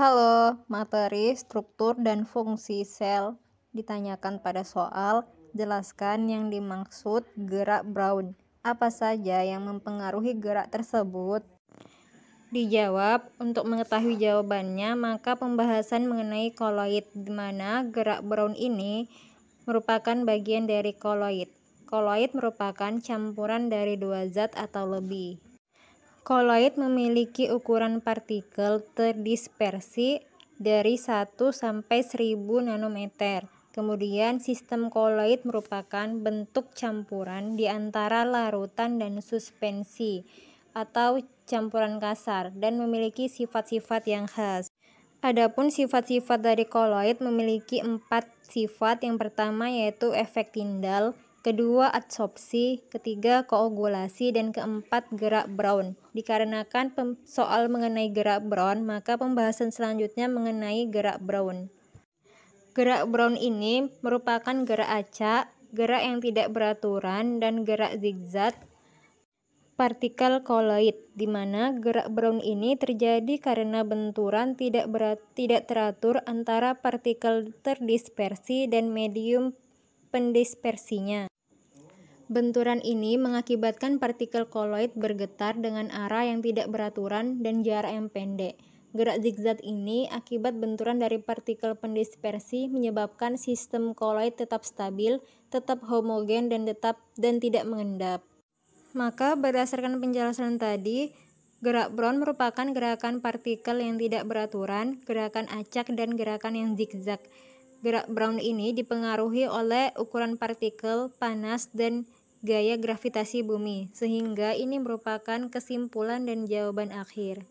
Halo, materi, struktur, dan fungsi sel ditanyakan pada soal, jelaskan yang dimaksud gerak Brown. Apa saja yang mempengaruhi gerak tersebut? Dijawab, untuk mengetahui jawabannya, maka pembahasan mengenai koloid, di mana gerak Brown ini merupakan bagian dari koloid. Koloid merupakan campuran dari dua zat atau lebih. Koloid memiliki ukuran partikel terdispersi dari 1 sampai 1000 nanometer. Kemudian sistem koloid merupakan bentuk campuran di antara larutan dan suspensi atau campuran kasar dan memiliki sifat-sifat yang khas. Adapun sifat-sifat dari koloid memiliki empat sifat. Yang pertama yaitu efek tindal kedua adsorpsi, ketiga koagulasi, dan keempat gerak Brown. Dikarenakan soal mengenai gerak Brown, maka pembahasan selanjutnya mengenai gerak Brown. Gerak Brown ini merupakan gerak acak, gerak yang tidak beraturan, dan gerak zigzag partikel koloid, di mana gerak Brown ini terjadi karena benturan tidak berat, tidak teratur antara partikel terdispersi dan medium pendispersinya. Benturan ini mengakibatkan partikel koloid bergetar dengan arah yang tidak beraturan dan jarak yang pendek. Gerak zigzag ini akibat benturan dari partikel pendispersi menyebabkan sistem koloid tetap stabil, tetap homogen dan tetap dan tidak mengendap. Maka berdasarkan penjelasan tadi, gerak Brown merupakan gerakan partikel yang tidak beraturan, gerakan acak dan gerakan yang zigzag. Gerak Brown ini dipengaruhi oleh ukuran partikel, panas dan gaya gravitasi bumi, sehingga ini merupakan kesimpulan dan jawaban akhir.